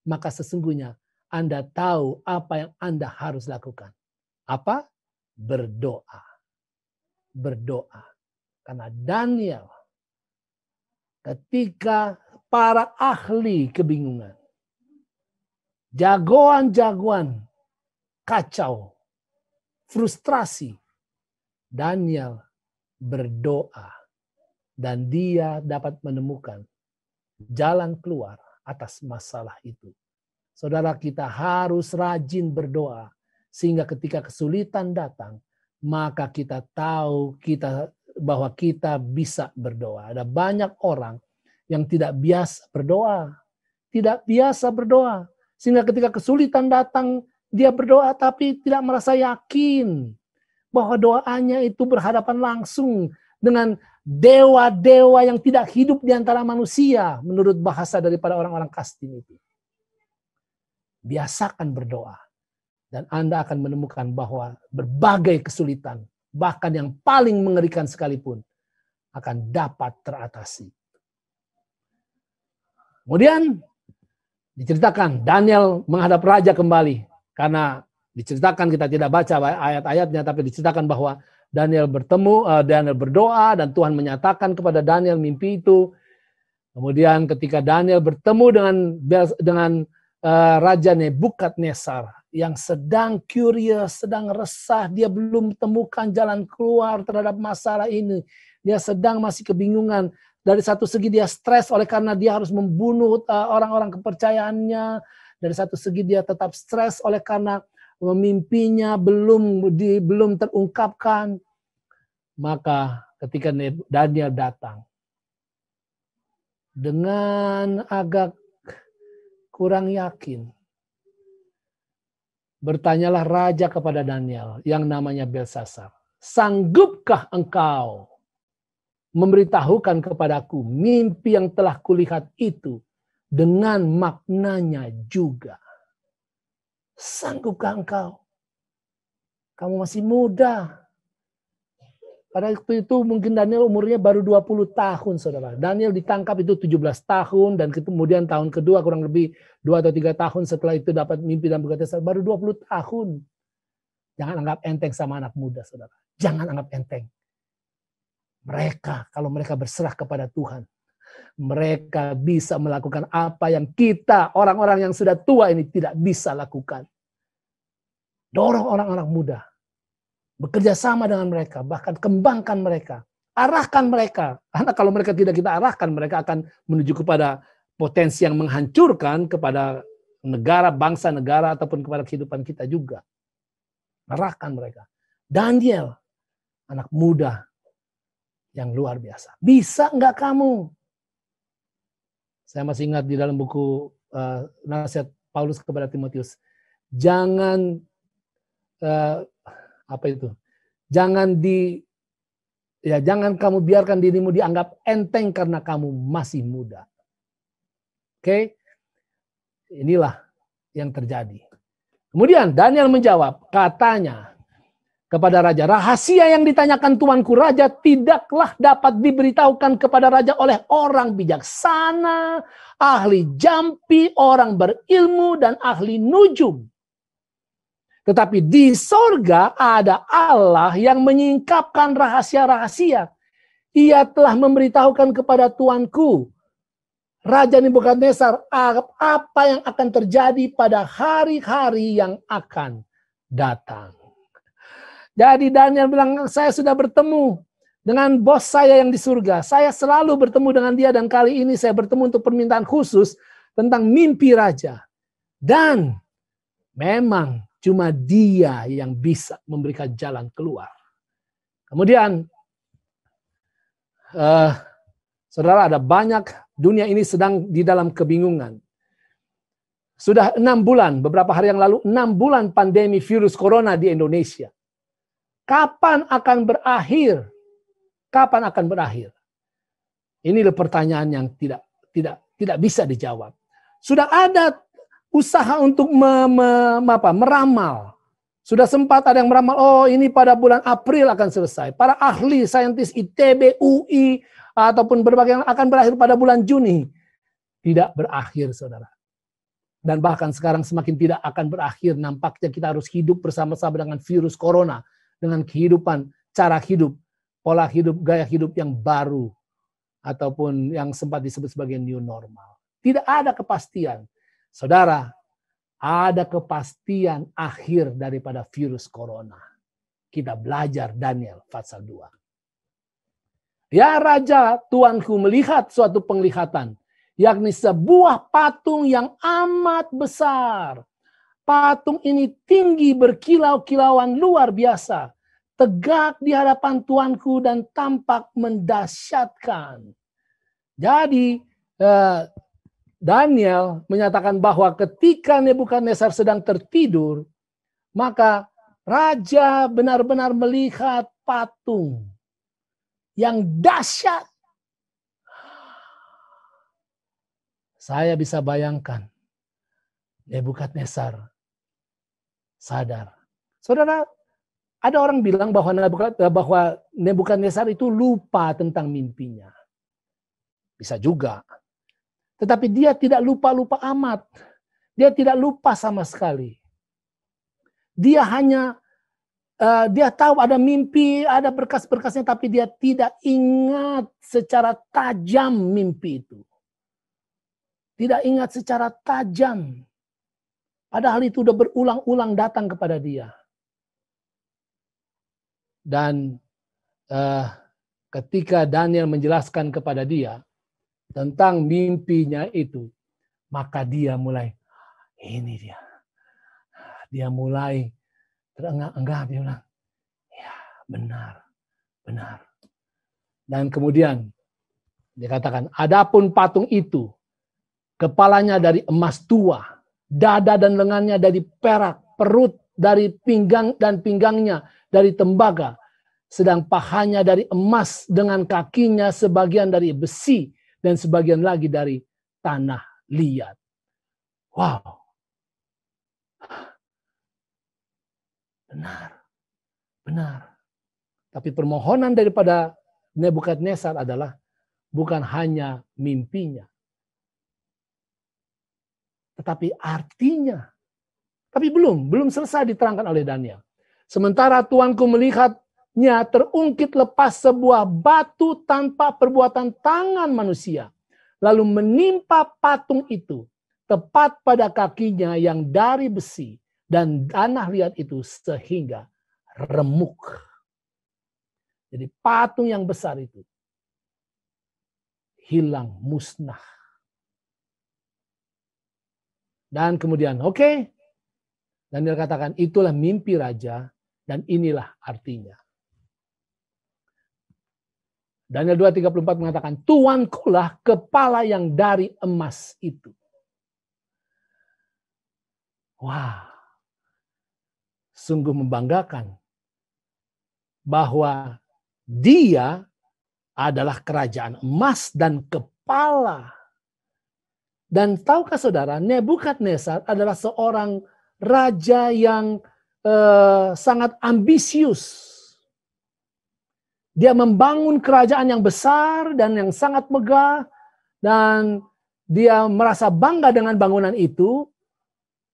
maka sesungguhnya Anda tahu apa yang Anda harus lakukan. Apa? Berdoa. Berdoa. Karena Daniel ketika para ahli kebingungan, jagoan-jagoan kacau, frustrasi, Daniel berdoa dan dia dapat menemukan jalan keluar atas masalah itu. Saudara kita harus rajin berdoa sehingga ketika kesulitan datang, maka kita tahu kita bahwa kita bisa berdoa. Ada banyak orang yang tidak biasa berdoa, tidak biasa berdoa, sehingga ketika kesulitan datang, dia berdoa tapi tidak merasa yakin bahwa doanya itu berhadapan langsung dengan dewa-dewa yang tidak hidup di antara manusia, menurut bahasa daripada orang-orang Kastim itu. Biasakan berdoa, dan Anda akan menemukan bahwa berbagai kesulitan bahkan yang paling mengerikan sekalipun, akan dapat teratasi. Kemudian diceritakan Daniel menghadap raja kembali karena diceritakan kita tidak baca ayat-ayatnya tapi diceritakan bahwa Daniel bertemu eh, Daniel berdoa dan Tuhan menyatakan kepada Daniel mimpi itu. Kemudian ketika Daniel bertemu dengan dengan eh, raja Nebukadnezar, yang sedang curious, sedang resah, dia belum temukan jalan keluar terhadap masalah ini. Dia sedang masih kebingungan. Dari satu segi dia stres oleh karena dia harus membunuh uh, orang-orang kepercayaannya. Dari satu segi dia tetap stres oleh karena mimpinya belum di, belum terungkapkan. Maka ketika Daniel datang dengan agak kurang yakin, Bertanyalah raja kepada Daniel yang namanya Belsasar. Sanggupkah engkau memberitahukan kepadaku mimpi yang telah kulihat itu dengan maknanya juga? Sanggupkah engkau? Kamu masih muda. Pada waktu itu mungkin Daniel umurnya baru 20 tahun, saudara. Daniel ditangkap itu 17 tahun, dan kemudian tahun kedua kurang lebih 2 atau 3 tahun setelah itu dapat mimpi dan berkata, baru 20 tahun. Jangan anggap enteng sama anak muda, saudara. Jangan anggap enteng. Mereka, kalau mereka berserah kepada Tuhan, mereka bisa melakukan apa yang kita, orang-orang yang sudah tua ini, tidak bisa lakukan. Dorong orang-orang muda Bekerja sama dengan mereka, bahkan kembangkan mereka, arahkan mereka. Karena kalau mereka tidak kita arahkan, mereka akan menuju kepada potensi yang menghancurkan kepada negara, bangsa, negara, ataupun kepada kehidupan kita juga. Arahkan mereka. Daniel, anak muda yang luar biasa. Bisa nggak kamu? Saya masih ingat di dalam buku uh, nasihat Paulus kepada Timotius. Jangan uh, apa itu? Jangan di ya jangan kamu biarkan dirimu dianggap enteng karena kamu masih muda. Oke? Okay? Inilah yang terjadi. Kemudian Daniel menjawab, katanya kepada raja, rahasia yang ditanyakan tuanku raja tidaklah dapat diberitahukan kepada raja oleh orang bijaksana, ahli jampi, orang berilmu, dan ahli nujum. Tetapi di sorga ada Allah yang menyingkapkan rahasia-rahasia. Ia telah memberitahukan kepada Tuanku, Raja Nebukadnezar, apa yang akan terjadi pada hari-hari yang akan datang. Jadi Daniel bilang, saya sudah bertemu dengan bos saya yang di surga. Saya selalu bertemu dengan dia dan kali ini saya bertemu untuk permintaan khusus tentang mimpi raja. Dan memang Cuma dia yang bisa memberikan jalan keluar. Kemudian, uh, saudara ada banyak dunia ini sedang di dalam kebingungan. Sudah enam bulan, beberapa hari yang lalu, enam bulan pandemi virus corona di Indonesia. Kapan akan berakhir? Kapan akan berakhir? Ini pertanyaan yang tidak tidak tidak bisa dijawab. Sudah ada usaha untuk me, me, apa, meramal. Sudah sempat ada yang meramal, oh ini pada bulan April akan selesai. Para ahli, saintis ITB, UI, ataupun berbagai yang akan berakhir pada bulan Juni. Tidak berakhir, saudara. Dan bahkan sekarang semakin tidak akan berakhir. Nampaknya kita harus hidup bersama-sama dengan virus corona. Dengan kehidupan, cara hidup, pola hidup, gaya hidup yang baru. Ataupun yang sempat disebut sebagai new normal. Tidak ada kepastian Saudara, ada kepastian akhir daripada virus corona. Kita belajar Daniel pasal 2. Ya Raja, Tuanku melihat suatu penglihatan, yakni sebuah patung yang amat besar. Patung ini tinggi berkilau-kilauan luar biasa, tegak di hadapan Tuanku dan tampak mendasyatkan. Jadi eh, Daniel menyatakan bahwa ketika Nebukadnezar sedang tertidur, maka raja benar-benar melihat patung yang dahsyat. Saya bisa bayangkan Nebukadnezar sadar. Saudara, ada orang bilang bahwa eh, bahwa Nebukadnezar itu lupa tentang mimpinya. Bisa juga. Tetapi dia tidak lupa-lupa amat. Dia tidak lupa sama sekali. Dia hanya uh, dia tahu ada mimpi, ada berkas-berkasnya tapi dia tidak ingat secara tajam mimpi itu. Tidak ingat secara tajam. Padahal itu sudah berulang-ulang datang kepada dia. Dan uh, ketika Daniel menjelaskan kepada dia, tentang mimpinya itu, maka dia mulai, ini dia. Dia mulai terengah-engah, dia bilang, ya benar, benar. Dan kemudian dikatakan, adapun patung itu, kepalanya dari emas tua, dada dan lengannya dari perak, perut dari pinggang dan pinggangnya dari tembaga, sedang pahanya dari emas dengan kakinya sebagian dari besi dan sebagian lagi dari tanah liat. Wow. Benar. Benar. Tapi permohonan daripada Nebukadnezar adalah bukan hanya mimpinya. Tetapi artinya. Tapi belum, belum selesai diterangkan oleh Daniel. Sementara tuanku melihat nya terungkit lepas sebuah batu tanpa perbuatan tangan manusia. Lalu menimpa patung itu tepat pada kakinya yang dari besi dan tanah liat itu sehingga remuk. Jadi patung yang besar itu hilang musnah. Dan kemudian, oke. Okay, Daniel katakan, itulah mimpi raja dan inilah artinya. Daniel 2:34 mengatakan, lah kepala yang dari emas itu." Wah. Sungguh membanggakan bahwa dia adalah kerajaan emas dan kepala. Dan tahukah saudara, Nebukadnezar adalah seorang raja yang eh, sangat ambisius dia membangun kerajaan yang besar dan yang sangat megah dan dia merasa bangga dengan bangunan itu.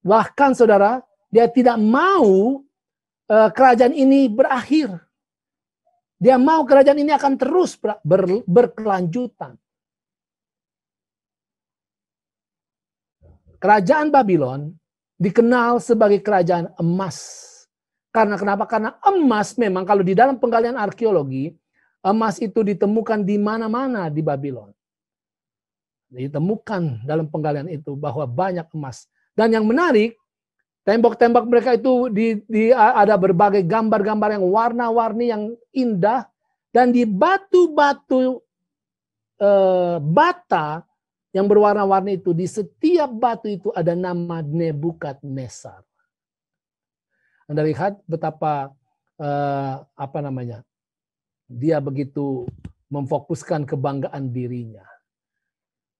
Bahkan saudara, dia tidak mau eh, kerajaan ini berakhir. Dia mau kerajaan ini akan terus ber, ber, berkelanjutan. Kerajaan Babylon dikenal sebagai kerajaan emas karena kenapa? Karena emas memang kalau di dalam penggalian arkeologi, emas itu ditemukan di mana-mana di Babylon. Ditemukan dalam penggalian itu bahwa banyak emas. Dan yang menarik, tembok-tembok mereka itu di, di ada berbagai gambar-gambar yang warna-warni yang indah dan di batu-batu e, bata yang berwarna-warni itu di setiap batu itu ada nama Nebukadnezar. Anda lihat betapa eh, apa namanya? Dia begitu memfokuskan kebanggaan dirinya.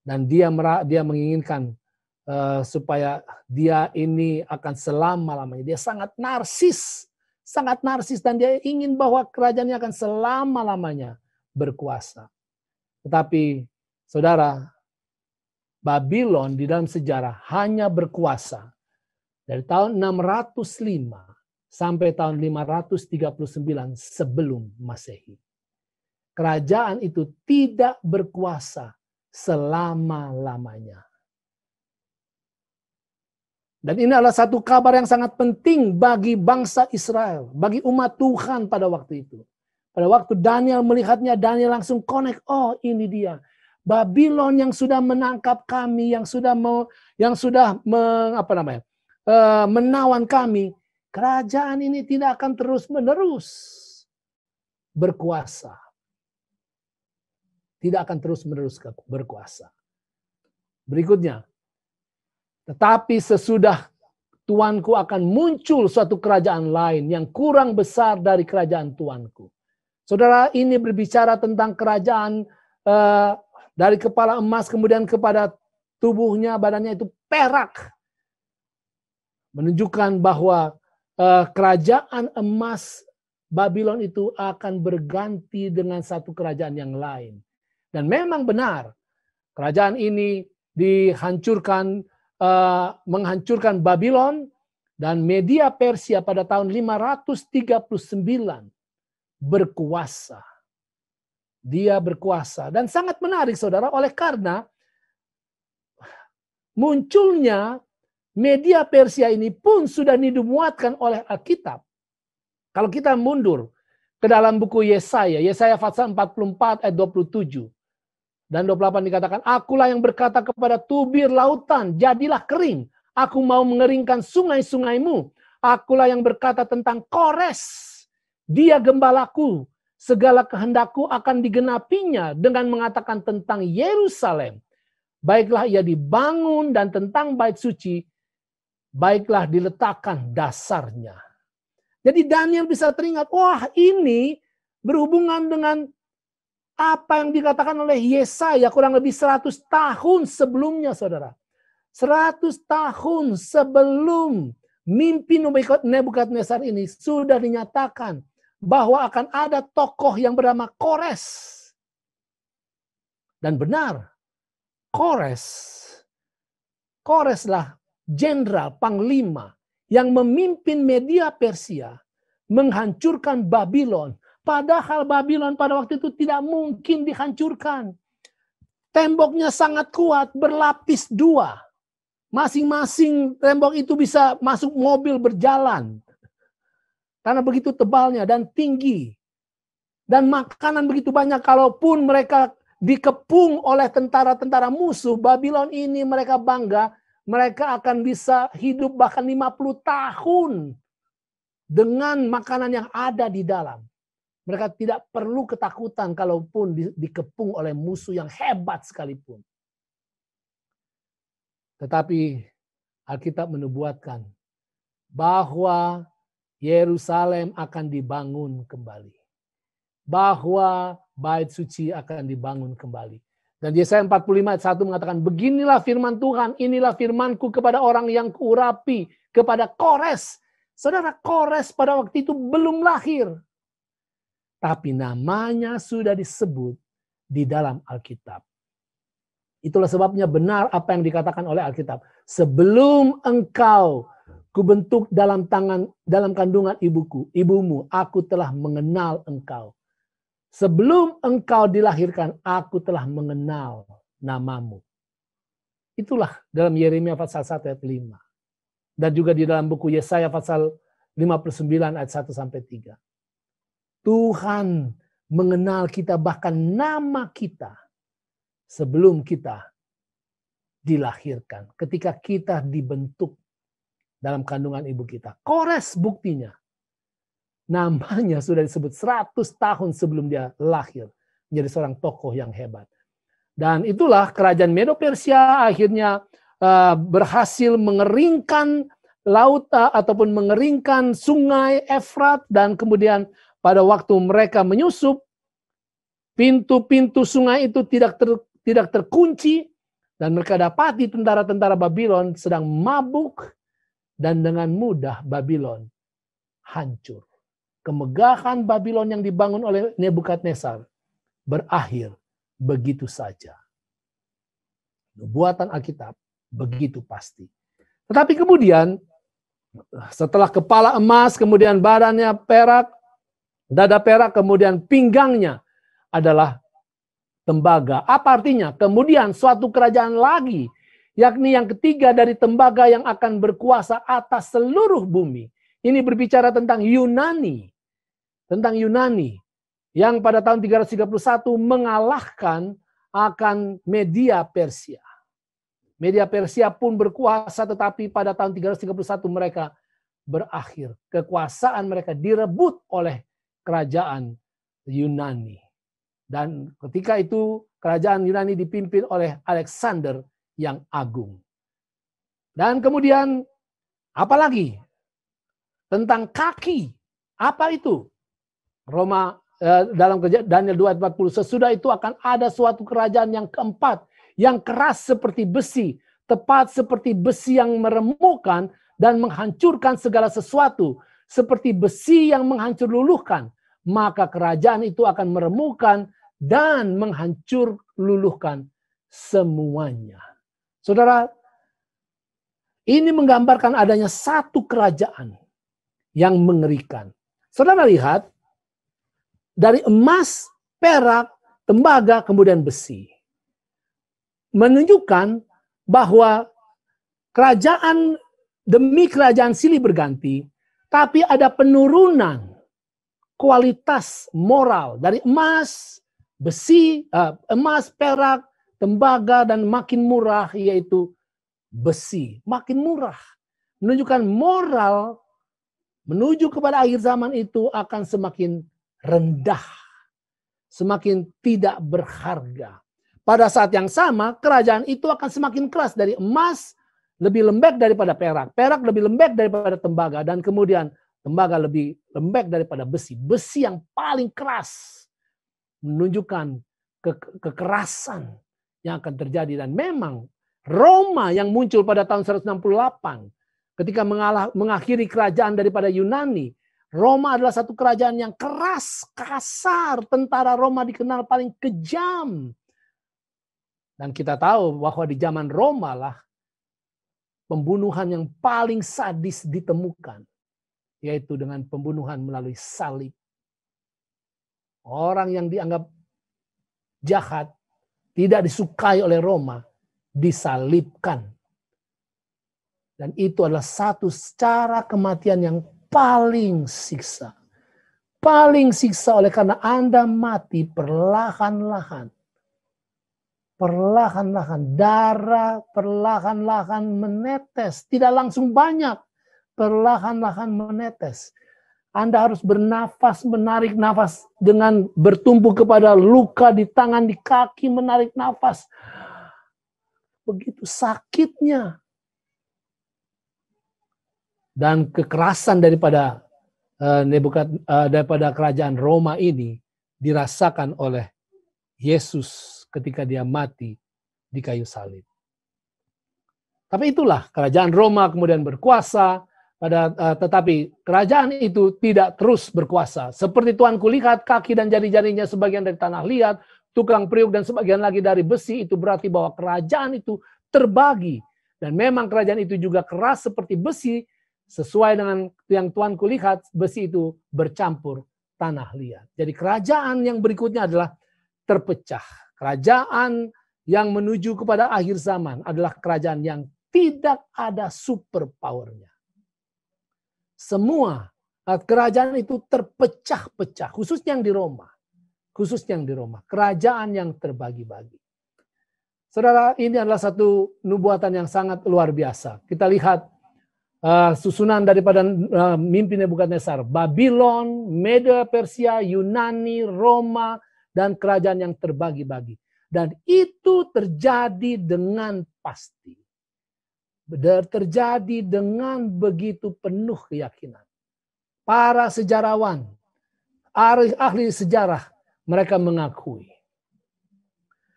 Dan dia dia menginginkan eh, supaya dia ini akan selama-lamanya. Dia sangat narsis, sangat narsis dan dia ingin bahwa kerajaannya akan selama-lamanya berkuasa. Tetapi Saudara, Babylon di dalam sejarah hanya berkuasa dari tahun 605 sampai tahun 539 sebelum Masehi. Kerajaan itu tidak berkuasa selama-lamanya. Dan ini adalah satu kabar yang sangat penting bagi bangsa Israel, bagi umat Tuhan pada waktu itu. Pada waktu Daniel melihatnya, Daniel langsung connect, oh ini dia. Babylon yang sudah menangkap kami, yang sudah mau yang sudah me, apa namanya, eh, menawan kami, kerajaan ini tidak akan terus-menerus berkuasa. Tidak akan terus-menerus berkuasa. Berikutnya, tetapi sesudah tuanku akan muncul suatu kerajaan lain yang kurang besar dari kerajaan tuanku. Saudara, ini berbicara tentang kerajaan eh, dari kepala emas kemudian kepada tubuhnya, badannya itu perak. Menunjukkan bahwa Eh, kerajaan emas Babylon itu akan berganti dengan satu kerajaan yang lain. Dan memang benar, kerajaan ini dihancurkan, uh, menghancurkan Babylon dan media Persia pada tahun 539 berkuasa. Dia berkuasa dan sangat menarik saudara oleh karena munculnya media Persia ini pun sudah dimuatkan oleh Alkitab. Kalau kita mundur ke dalam buku Yesaya, Yesaya pasal 44 ayat 27 dan 28 dikatakan, "Akulah yang berkata kepada tubir lautan, jadilah kering. Aku mau mengeringkan sungai-sungaimu. Akulah yang berkata tentang Kores, dia gembalaku, segala kehendakku akan digenapinya dengan mengatakan tentang Yerusalem. Baiklah ia dibangun dan tentang bait suci baiklah diletakkan dasarnya. Jadi Daniel bisa teringat, wah ini berhubungan dengan apa yang dikatakan oleh Yesaya kurang lebih 100 tahun sebelumnya saudara. 100 tahun sebelum mimpi Nebukadnezar ini sudah dinyatakan bahwa akan ada tokoh yang bernama Kores. Dan benar, Kores. Koreslah jenderal panglima yang memimpin media Persia menghancurkan Babylon. Padahal Babylon pada waktu itu tidak mungkin dihancurkan. Temboknya sangat kuat, berlapis dua. Masing-masing tembok itu bisa masuk mobil berjalan. Karena begitu tebalnya dan tinggi. Dan makanan begitu banyak. Kalaupun mereka dikepung oleh tentara-tentara musuh, Babylon ini mereka bangga mereka akan bisa hidup bahkan 50 tahun dengan makanan yang ada di dalam. Mereka tidak perlu ketakutan kalaupun dikepung oleh musuh yang hebat sekalipun. Tetapi Alkitab menubuatkan bahwa Yerusalem akan dibangun kembali. Bahwa bait suci akan dibangun kembali. Dan Yesaya 45 ayat 1 mengatakan, Beginilah firman Tuhan, inilah firmanku kepada orang yang kurapi, kepada Kores. Saudara, Kores pada waktu itu belum lahir. Tapi namanya sudah disebut di dalam Alkitab. Itulah sebabnya benar apa yang dikatakan oleh Alkitab. Sebelum engkau kubentuk dalam tangan dalam kandungan ibuku, ibumu, aku telah mengenal engkau. Sebelum engkau dilahirkan, aku telah mengenal namamu. Itulah dalam Yeremia pasal 1 ayat 5. Dan juga di dalam buku Yesaya pasal 59 ayat 1 sampai 3. Tuhan mengenal kita bahkan nama kita sebelum kita dilahirkan. Ketika kita dibentuk dalam kandungan ibu kita. Kores buktinya. Namanya sudah disebut 100 tahun sebelum dia lahir. Menjadi seorang tokoh yang hebat. Dan itulah kerajaan Medo-Persia akhirnya eh, berhasil mengeringkan laut eh, ataupun mengeringkan sungai Efrat dan kemudian pada waktu mereka menyusup pintu-pintu sungai itu tidak ter, tidak terkunci dan mereka dapati tentara-tentara Babylon sedang mabuk dan dengan mudah Babylon hancur kemegahan Babylon yang dibangun oleh Nebukadnezar berakhir begitu saja. Buatan Alkitab begitu pasti. Tetapi kemudian setelah kepala emas, kemudian badannya perak, dada perak, kemudian pinggangnya adalah tembaga. Apa artinya? Kemudian suatu kerajaan lagi, yakni yang ketiga dari tembaga yang akan berkuasa atas seluruh bumi. Ini berbicara tentang Yunani tentang Yunani yang pada tahun 331 mengalahkan akan media Persia. Media Persia pun berkuasa tetapi pada tahun 331 mereka berakhir. Kekuasaan mereka direbut oleh kerajaan Yunani. Dan ketika itu kerajaan Yunani dipimpin oleh Alexander yang agung. Dan kemudian apalagi tentang kaki. Apa itu? Roma eh, dalam kerja Daniel 2 ayat 40 sesudah itu akan ada suatu kerajaan yang keempat yang keras seperti besi, tepat seperti besi yang meremukkan dan menghancurkan segala sesuatu, seperti besi yang menghancur luluhkan, maka kerajaan itu akan meremukkan dan menghancur luluhkan semuanya. Saudara, ini menggambarkan adanya satu kerajaan yang mengerikan. Saudara lihat dari emas, perak, tembaga, kemudian besi. Menunjukkan bahwa kerajaan demi kerajaan silih berganti, tapi ada penurunan kualitas moral dari emas, besi, eh, emas, perak, tembaga, dan makin murah yaitu besi. Makin murah. Menunjukkan moral menuju kepada akhir zaman itu akan semakin rendah, semakin tidak berharga. Pada saat yang sama, kerajaan itu akan semakin keras dari emas, lebih lembek daripada perak, perak lebih lembek daripada tembaga, dan kemudian tembaga lebih lembek daripada besi. Besi yang paling keras menunjukkan ke kekerasan yang akan terjadi dan memang Roma yang muncul pada tahun 168 ketika mengalah, mengakhiri kerajaan daripada Yunani Roma adalah satu kerajaan yang keras, kasar. Tentara Roma dikenal paling kejam. Dan kita tahu bahwa di zaman Roma lah pembunuhan yang paling sadis ditemukan. Yaitu dengan pembunuhan melalui salib. Orang yang dianggap jahat, tidak disukai oleh Roma, disalibkan. Dan itu adalah satu cara kematian yang paling siksa. Paling siksa oleh karena Anda mati perlahan-lahan. Perlahan-lahan. Darah perlahan-lahan menetes. Tidak langsung banyak. Perlahan-lahan menetes. Anda harus bernafas, menarik nafas dengan bertumpu kepada luka di tangan, di kaki, menarik nafas. Begitu sakitnya dan kekerasan daripada uh, daripada kerajaan Roma ini dirasakan oleh Yesus ketika dia mati di kayu salib. Tapi itulah kerajaan Roma kemudian berkuasa pada eh, tetapi kerajaan itu tidak terus berkuasa. Seperti Tuhan kulihat kaki dan jari-jarinya sebagian dari tanah liat, tukang priuk dan sebagian lagi dari besi itu berarti bahwa kerajaan itu terbagi dan memang kerajaan itu juga keras seperti besi Sesuai dengan yang Tuhan kulihat, besi itu bercampur tanah liat. Jadi kerajaan yang berikutnya adalah terpecah. Kerajaan yang menuju kepada akhir zaman adalah kerajaan yang tidak ada powernya. Semua eh, kerajaan itu terpecah-pecah, khususnya yang di Roma. Khususnya yang di Roma, kerajaan yang terbagi-bagi. Saudara, ini adalah satu nubuatan yang sangat luar biasa. Kita lihat uh, susunan daripada uh, eh, mimpi Nebukadnezar. Babylon, Media Persia, Yunani, Roma, dan kerajaan yang terbagi-bagi. Dan itu terjadi dengan pasti. Terjadi dengan begitu penuh keyakinan. Para sejarawan, ahli sejarah, mereka mengakui.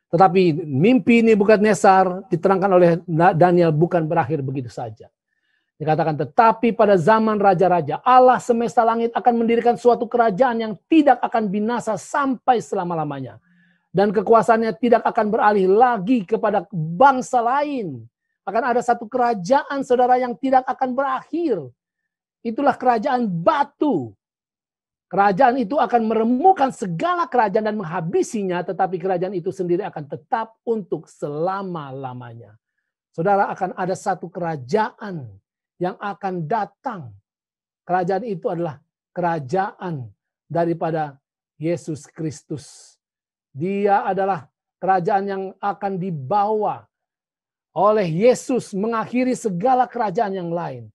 Tetapi mimpi ini bukan Nesar, diterangkan oleh Daniel bukan berakhir begitu saja Dikatakan, tetapi pada zaman raja-raja, Allah semesta langit akan mendirikan suatu kerajaan yang tidak akan binasa sampai selama-lamanya. Dan kekuasaannya tidak akan beralih lagi kepada bangsa lain. Akan ada satu kerajaan, saudara, yang tidak akan berakhir. Itulah kerajaan batu. Kerajaan itu akan meremukkan segala kerajaan dan menghabisinya, tetapi kerajaan itu sendiri akan tetap untuk selama-lamanya. Saudara akan ada satu kerajaan yang akan datang. Kerajaan itu adalah kerajaan daripada Yesus Kristus. Dia adalah kerajaan yang akan dibawa oleh Yesus mengakhiri segala kerajaan yang lain.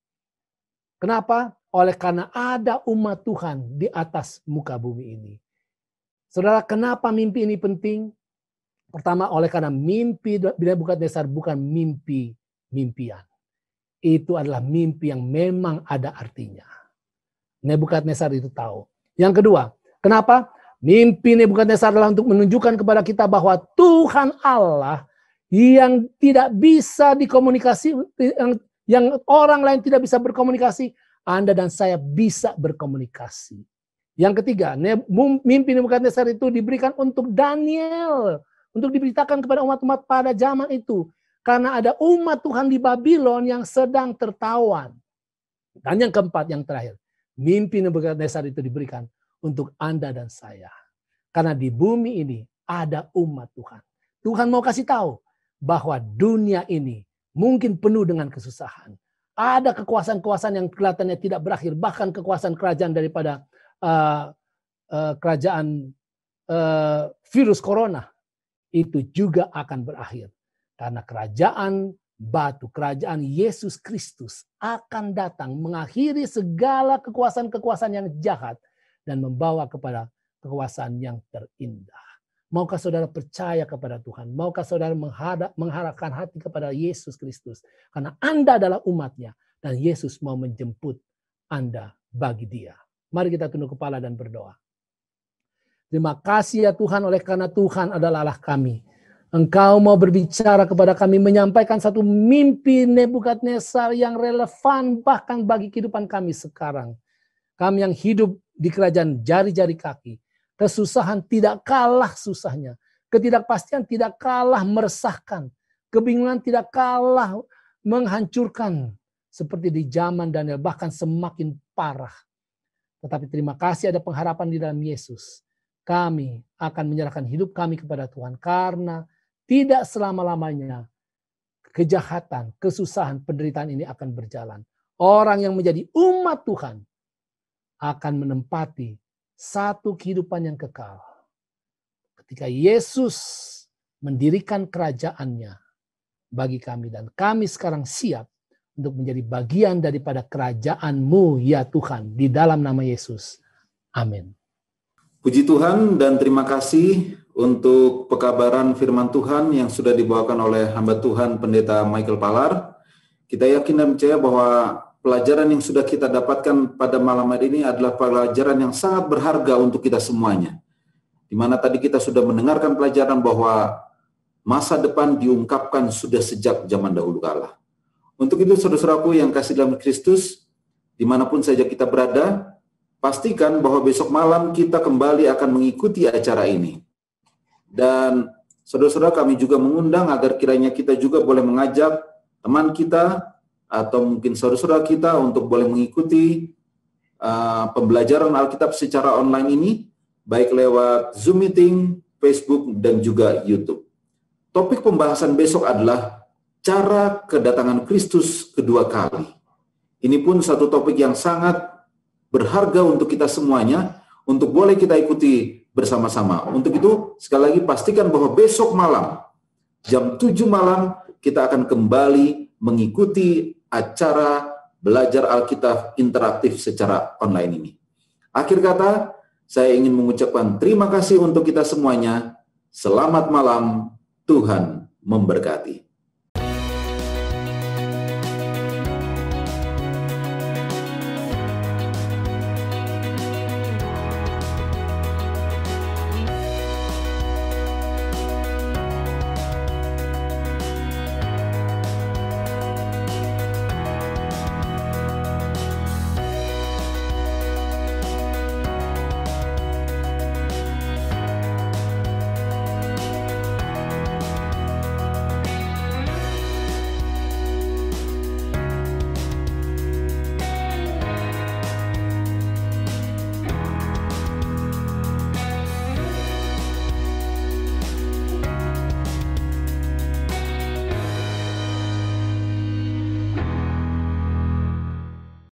Kenapa? Oleh karena ada umat Tuhan di atas muka bumi ini. Saudara, kenapa mimpi ini penting? Pertama, oleh karena mimpi bila bukan dasar bukan mimpi mimpian itu adalah mimpi yang memang ada artinya. Nebukadnezar itu tahu. Yang kedua, kenapa? Mimpi Nebukadnezar adalah untuk menunjukkan kepada kita bahwa Tuhan Allah yang tidak bisa dikomunikasi, yang, orang lain tidak bisa berkomunikasi, Anda dan saya bisa berkomunikasi. Yang ketiga, mimpi Nebukadnezar itu diberikan untuk Daniel, untuk diberitakan kepada umat-umat pada zaman itu karena ada umat Tuhan di Babylon yang sedang tertawan. Dan yang keempat, yang terakhir. Mimpi dasar itu diberikan untuk Anda dan saya. Karena di bumi ini ada umat Tuhan. Tuhan mau kasih tahu bahwa dunia ini mungkin penuh dengan kesusahan. Ada kekuasaan-kekuasaan yang kelihatannya tidak berakhir. Bahkan kekuasaan kerajaan daripada uh, uh, kerajaan uh, virus corona itu juga akan berakhir. Karena kerajaan batu, kerajaan Yesus Kristus akan datang mengakhiri segala kekuasaan-kekuasaan yang jahat dan membawa kepada kekuasaan yang terindah. Maukah saudara percaya kepada Tuhan? Maukah saudara menghadap, mengharapkan hati kepada Yesus Kristus? Karena Anda adalah umatnya dan Yesus mau menjemput Anda bagi dia. Mari kita tunduk kepala dan berdoa. Terima kasih ya Tuhan oleh karena Tuhan adalah Allah kami. Engkau mau berbicara kepada kami, menyampaikan satu mimpi Nebukadnezar yang relevan bahkan bagi kehidupan kami sekarang. Kami yang hidup di kerajaan jari-jari kaki. Kesusahan tidak kalah susahnya. Ketidakpastian tidak kalah meresahkan. Kebingungan tidak kalah menghancurkan. Seperti di zaman Daniel, bahkan semakin parah. Tetapi terima kasih ada pengharapan di dalam Yesus. Kami akan menyerahkan hidup kami kepada Tuhan karena tidak selama-lamanya kejahatan, kesusahan, penderitaan ini akan berjalan. Orang yang menjadi umat Tuhan akan menempati satu kehidupan yang kekal. Ketika Yesus mendirikan kerajaannya bagi kami dan kami sekarang siap untuk menjadi bagian daripada kerajaanMu, ya Tuhan di dalam nama Yesus. Amin. Puji Tuhan dan terima kasih untuk pekabaran firman Tuhan yang sudah dibawakan oleh hamba Tuhan Pendeta Michael Palar. Kita yakin dan percaya bahwa pelajaran yang sudah kita dapatkan pada malam hari ini adalah pelajaran yang sangat berharga untuk kita semuanya. Di mana tadi kita sudah mendengarkan pelajaran bahwa masa depan diungkapkan sudah sejak zaman dahulu kala. Untuk itu saudara-saudaraku yang kasih dalam Kristus, dimanapun saja kita berada, pastikan bahwa besok malam kita kembali akan mengikuti acara ini dan saudara-saudara kami juga mengundang agar kiranya kita juga boleh mengajak teman kita atau mungkin saudara-saudara kita untuk boleh mengikuti uh, pembelajaran Alkitab secara online ini, baik lewat Zoom meeting, Facebook, dan juga YouTube. Topik pembahasan besok adalah cara kedatangan Kristus kedua kali. Ini pun satu topik yang sangat berharga untuk kita semuanya, untuk boleh kita ikuti bersama-sama. Untuk itu, sekali lagi pastikan bahwa besok malam, jam 7 malam, kita akan kembali mengikuti acara belajar Alkitab interaktif secara online ini. Akhir kata, saya ingin mengucapkan terima kasih untuk kita semuanya. Selamat malam, Tuhan memberkati.